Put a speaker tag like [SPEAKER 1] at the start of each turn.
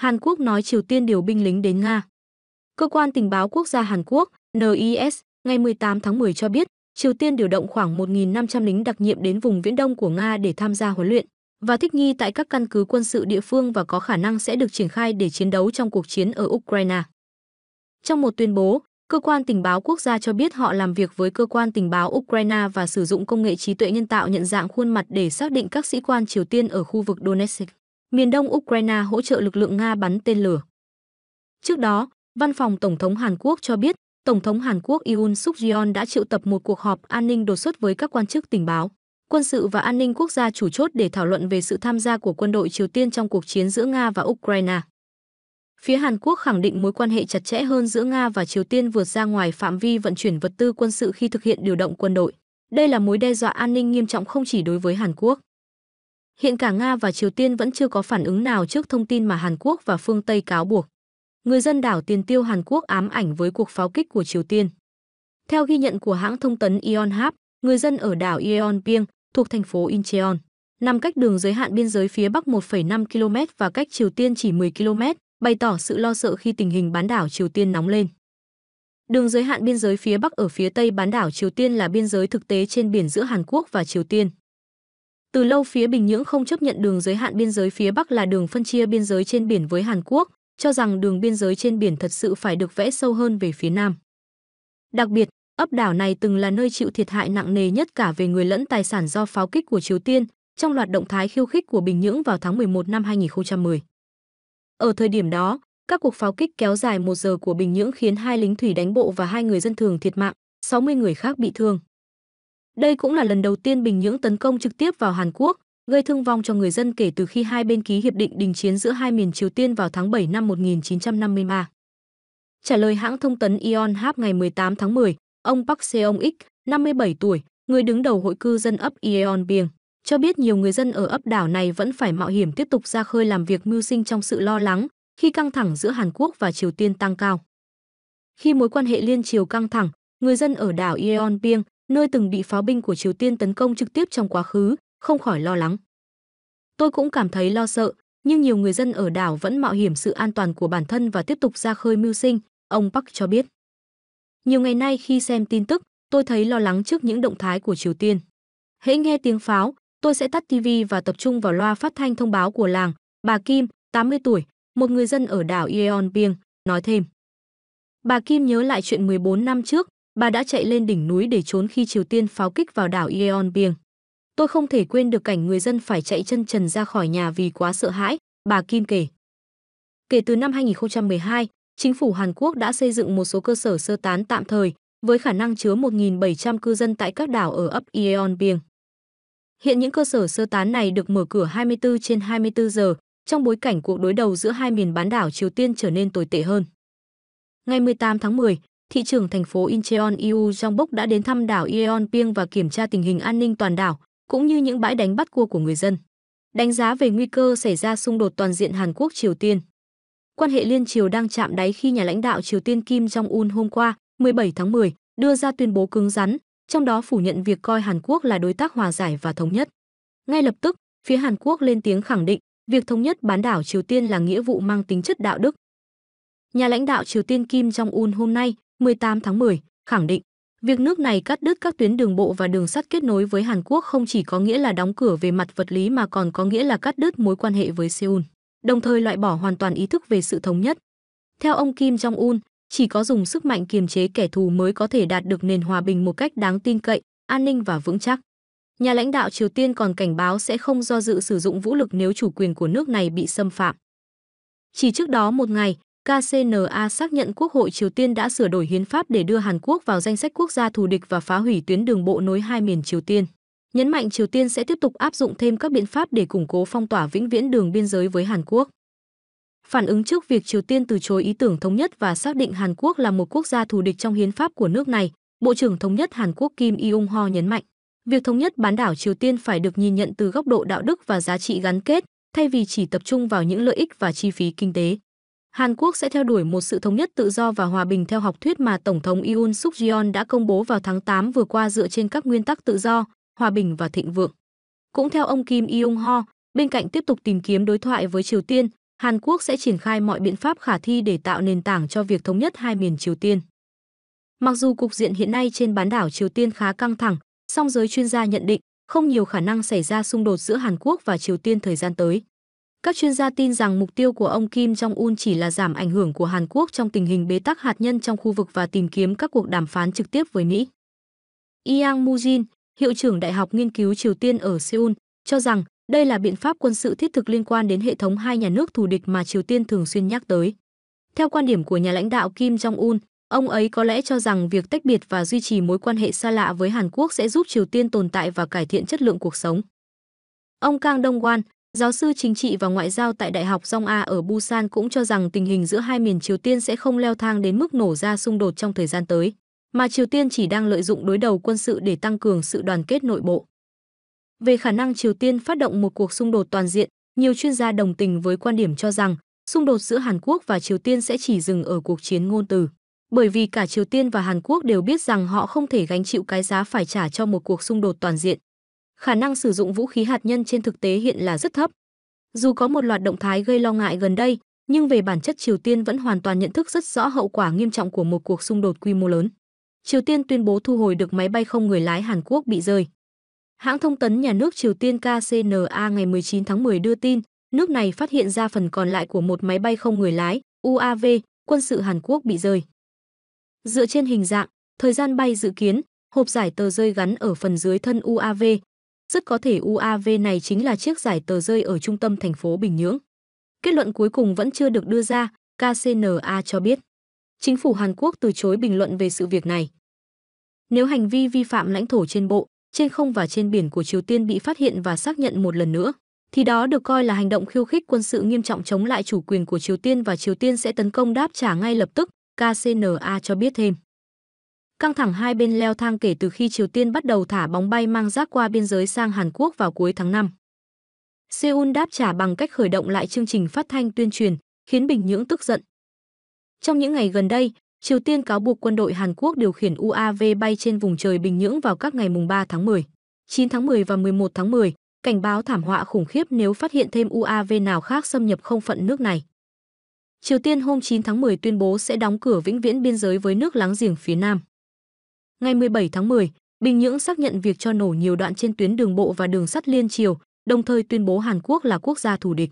[SPEAKER 1] Hàn Quốc nói Triều Tiên điều binh lính đến Nga. Cơ quan tình báo quốc gia Hàn Quốc, NIS, ngày 18 tháng 10 cho biết, Triều Tiên điều động khoảng 1.500 lính đặc nhiệm đến vùng viễn đông của Nga để tham gia huấn luyện và thích nghi tại các căn cứ quân sự địa phương và có khả năng sẽ được triển khai để chiến đấu trong cuộc chiến ở Ukraine. Trong một tuyên bố, cơ quan tình báo quốc gia cho biết họ làm việc với cơ quan tình báo Ukraine và sử dụng công nghệ trí tuệ nhân tạo nhận dạng khuôn mặt để xác định các sĩ quan Triều Tiên ở khu vực Donetsk miền đông Ukraine hỗ trợ lực lượng Nga bắn tên lửa. Trước đó, Văn phòng Tổng thống Hàn Quốc cho biết, Tổng thống Hàn Quốc Yoon suk yeol đã triệu tập một cuộc họp an ninh đột xuất với các quan chức tình báo, quân sự và an ninh quốc gia chủ chốt để thảo luận về sự tham gia của quân đội Triều Tiên trong cuộc chiến giữa Nga và Ukraine. Phía Hàn Quốc khẳng định mối quan hệ chặt chẽ hơn giữa Nga và Triều Tiên vượt ra ngoài phạm vi vận chuyển vật tư quân sự khi thực hiện điều động quân đội. Đây là mối đe dọa an ninh nghiêm trọng không chỉ đối với Hàn Quốc Hiện cả Nga và Triều Tiên vẫn chưa có phản ứng nào trước thông tin mà Hàn Quốc và phương Tây cáo buộc. Người dân đảo Tiền Tiêu Hàn Quốc ám ảnh với cuộc pháo kích của Triều Tiên. Theo ghi nhận của hãng thông tấn Yonhap, người dân ở đảo Yeonpyeong thuộc thành phố Incheon, nằm cách đường giới hạn biên giới phía Bắc 1,5 km và cách Triều Tiên chỉ 10 km, bày tỏ sự lo sợ khi tình hình bán đảo Triều Tiên nóng lên. Đường giới hạn biên giới phía Bắc ở phía Tây bán đảo Triều Tiên là biên giới thực tế trên biển giữa Hàn Quốc và Triều Tiên. Từ lâu phía Bình Nhưỡng không chấp nhận đường giới hạn biên giới phía Bắc là đường phân chia biên giới trên biển với Hàn Quốc, cho rằng đường biên giới trên biển thật sự phải được vẽ sâu hơn về phía Nam. Đặc biệt, ấp đảo này từng là nơi chịu thiệt hại nặng nề nhất cả về người lẫn tài sản do pháo kích của Triều Tiên trong loạt động thái khiêu khích của Bình Nhưỡng vào tháng 11 năm 2010. Ở thời điểm đó, các cuộc pháo kích kéo dài một giờ của Bình Nhưỡng khiến hai lính thủy đánh bộ và hai người dân thường thiệt mạng, 60 người khác bị thương. Đây cũng là lần đầu tiên Bình Nhưỡng tấn công trực tiếp vào Hàn Quốc, gây thương vong cho người dân kể từ khi hai bên ký hiệp định đình chiến giữa hai miền Triều Tiên vào tháng 7 năm 1953. Trả lời hãng thông tấn Ion Hap ngày 18 tháng 10, ông Park Seong Ik, 57 tuổi, người đứng đầu hội cư dân ấp Ion Bieng, cho biết nhiều người dân ở ấp đảo này vẫn phải mạo hiểm tiếp tục ra khơi làm việc mưu sinh trong sự lo lắng khi căng thẳng giữa Hàn Quốc và Triều Tiên tăng cao. Khi mối quan hệ liên triều căng thẳng, người dân ở đảo Yeonpyeong nơi từng bị pháo binh của Triều Tiên tấn công trực tiếp trong quá khứ, không khỏi lo lắng. Tôi cũng cảm thấy lo sợ, nhưng nhiều người dân ở đảo vẫn mạo hiểm sự an toàn của bản thân và tiếp tục ra khơi mưu sinh, ông Park cho biết. Nhiều ngày nay khi xem tin tức, tôi thấy lo lắng trước những động thái của Triều Tiên. Hễ nghe tiếng pháo, tôi sẽ tắt TV và tập trung vào loa phát thanh thông báo của làng, bà Kim, 80 tuổi, một người dân ở đảo Yeonbyang, nói thêm. Bà Kim nhớ lại chuyện 14 năm trước, bà đã chạy lên đỉnh núi để trốn khi Triều Tiên pháo kích vào đảo Yeonbyang. Tôi không thể quên được cảnh người dân phải chạy chân trần ra khỏi nhà vì quá sợ hãi, bà Kim kể. Kể từ năm 2012, chính phủ Hàn Quốc đã xây dựng một số cơ sở sơ tán tạm thời với khả năng chứa 1.700 cư dân tại các đảo ở ấp Yeonbyang. Hiện những cơ sở sơ tán này được mở cửa 24 trên 24 giờ trong bối cảnh cuộc đối đầu giữa hai miền bán đảo Triều Tiên trở nên tồi tệ hơn. Ngày 18 tháng 10, thị trưởng thành phố Incheon Yu Jongbok đã đến thăm đảo Yeon Pieng và kiểm tra tình hình an ninh toàn đảo, cũng như những bãi đánh bắt cua của người dân. Đánh giá về nguy cơ xảy ra xung đột toàn diện Hàn Quốc Triều Tiên. Quan hệ liên triều đang chạm đáy khi nhà lãnh đạo Triều Tiên Kim Jong Un hôm qua, 17 tháng 10, đưa ra tuyên bố cứng rắn, trong đó phủ nhận việc coi Hàn Quốc là đối tác hòa giải và thống nhất. Ngay lập tức, phía Hàn Quốc lên tiếng khẳng định việc thống nhất bán đảo Triều Tiên là nghĩa vụ mang tính chất đạo đức. Nhà lãnh đạo Triều Tiên Kim Jong Un hôm nay, 18 tháng 10, khẳng định Việc nước này cắt đứt các tuyến đường bộ và đường sắt kết nối với Hàn Quốc không chỉ có nghĩa là đóng cửa về mặt vật lý mà còn có nghĩa là cắt đứt mối quan hệ với Seoul, đồng thời loại bỏ hoàn toàn ý thức về sự thống nhất. Theo ông Kim Jong-un, chỉ có dùng sức mạnh kiềm chế kẻ thù mới có thể đạt được nền hòa bình một cách đáng tin cậy, an ninh và vững chắc. Nhà lãnh đạo Triều Tiên còn cảnh báo sẽ không do dự sử dụng vũ lực nếu chủ quyền của nước này bị xâm phạm. Chỉ trước đó một ngày, KCNA xác nhận Quốc hội Triều Tiên đã sửa đổi hiến pháp để đưa Hàn Quốc vào danh sách quốc gia thù địch và phá hủy tuyến đường bộ nối hai miền Triều Tiên. Nhấn mạnh Triều Tiên sẽ tiếp tục áp dụng thêm các biện pháp để củng cố phong tỏa vĩnh viễn đường biên giới với Hàn Quốc. Phản ứng trước việc Triều Tiên từ chối ý tưởng thống nhất và xác định Hàn Quốc là một quốc gia thù địch trong hiến pháp của nước này, Bộ trưởng Thống nhất Hàn Quốc Kim Yong Ho nhấn mạnh, việc thống nhất bán đảo Triều Tiên phải được nhìn nhận từ góc độ đạo đức và giá trị gắn kết, thay vì chỉ tập trung vào những lợi ích và chi phí kinh tế. Hàn Quốc sẽ theo đuổi một sự thống nhất tự do và hòa bình theo học thuyết mà Tổng thống Yoon Suk Yeol đã công bố vào tháng 8 vừa qua dựa trên các nguyên tắc tự do, hòa bình và thịnh vượng. Cũng theo ông Kim Yong Ho, bên cạnh tiếp tục tìm kiếm đối thoại với Triều Tiên, Hàn Quốc sẽ triển khai mọi biện pháp khả thi để tạo nền tảng cho việc thống nhất hai miền Triều Tiên. Mặc dù cục diện hiện nay trên bán đảo Triều Tiên khá căng thẳng, song giới chuyên gia nhận định không nhiều khả năng xảy ra xung đột giữa Hàn Quốc và Triều Tiên thời gian tới. Các chuyên gia tin rằng mục tiêu của ông Kim Jong-un chỉ là giảm ảnh hưởng của Hàn Quốc trong tình hình bế tắc hạt nhân trong khu vực và tìm kiếm các cuộc đàm phán trực tiếp với Mỹ. Yang Mujin, hiệu trưởng Đại học Nghiên cứu Triều Tiên ở Seoul, cho rằng đây là biện pháp quân sự thiết thực liên quan đến hệ thống hai nhà nước thù địch mà Triều Tiên thường xuyên nhắc tới. Theo quan điểm của nhà lãnh đạo Kim Jong-un, ông ấy có lẽ cho rằng việc tách biệt và duy trì mối quan hệ xa lạ với Hàn Quốc sẽ giúp Triều Tiên tồn tại và cải thiện chất lượng cuộc sống. Ông Kang Dong-wan, Giáo sư chính trị và ngoại giao tại Đại học Dong A ở Busan cũng cho rằng tình hình giữa hai miền Triều Tiên sẽ không leo thang đến mức nổ ra xung đột trong thời gian tới, mà Triều Tiên chỉ đang lợi dụng đối đầu quân sự để tăng cường sự đoàn kết nội bộ. Về khả năng Triều Tiên phát động một cuộc xung đột toàn diện, nhiều chuyên gia đồng tình với quan điểm cho rằng xung đột giữa Hàn Quốc và Triều Tiên sẽ chỉ dừng ở cuộc chiến ngôn từ, bởi vì cả Triều Tiên và Hàn Quốc đều biết rằng họ không thể gánh chịu cái giá phải trả cho một cuộc xung đột toàn diện khả năng sử dụng vũ khí hạt nhân trên thực tế hiện là rất thấp. Dù có một loạt động thái gây lo ngại gần đây, nhưng về bản chất Triều Tiên vẫn hoàn toàn nhận thức rất rõ hậu quả nghiêm trọng của một cuộc xung đột quy mô lớn. Triều Tiên tuyên bố thu hồi được máy bay không người lái Hàn Quốc bị rơi. Hãng thông tấn nhà nước Triều Tiên KCNA ngày 19 tháng 10 đưa tin, nước này phát hiện ra phần còn lại của một máy bay không người lái UAV quân sự Hàn Quốc bị rơi. Dựa trên hình dạng, thời gian bay dự kiến, hộp giải tờ rơi gắn ở phần dưới thân UAV, rất có thể UAV này chính là chiếc giải tờ rơi ở trung tâm thành phố Bình Nhưỡng. Kết luận cuối cùng vẫn chưa được đưa ra, KCNA cho biết. Chính phủ Hàn Quốc từ chối bình luận về sự việc này. Nếu hành vi vi phạm lãnh thổ trên bộ, trên không và trên biển của Triều Tiên bị phát hiện và xác nhận một lần nữa, thì đó được coi là hành động khiêu khích quân sự nghiêm trọng chống lại chủ quyền của Triều Tiên và Triều Tiên sẽ tấn công đáp trả ngay lập tức, KCNA cho biết thêm. Căng thẳng hai bên leo thang kể từ khi Triều Tiên bắt đầu thả bóng bay mang rác qua biên giới sang Hàn Quốc vào cuối tháng 5. Seoul đáp trả bằng cách khởi động lại chương trình phát thanh tuyên truyền, khiến Bình Nhưỡng tức giận. Trong những ngày gần đây, Triều Tiên cáo buộc quân đội Hàn Quốc điều khiển UAV bay trên vùng trời Bình Nhưỡng vào các ngày mùng 3 tháng 10, 9 tháng 10 và 11 tháng 10, cảnh báo thảm họa khủng khiếp nếu phát hiện thêm UAV nào khác xâm nhập không phận nước này. Triều Tiên hôm 9 tháng 10 tuyên bố sẽ đóng cửa vĩnh viễn biên giới với nước láng giềng phía Nam. Ngày 17 tháng 10, Bình Nhưỡng xác nhận việc cho nổ nhiều đoạn trên tuyến đường bộ và đường sắt liên triều, đồng thời tuyên bố Hàn Quốc là quốc gia thù địch.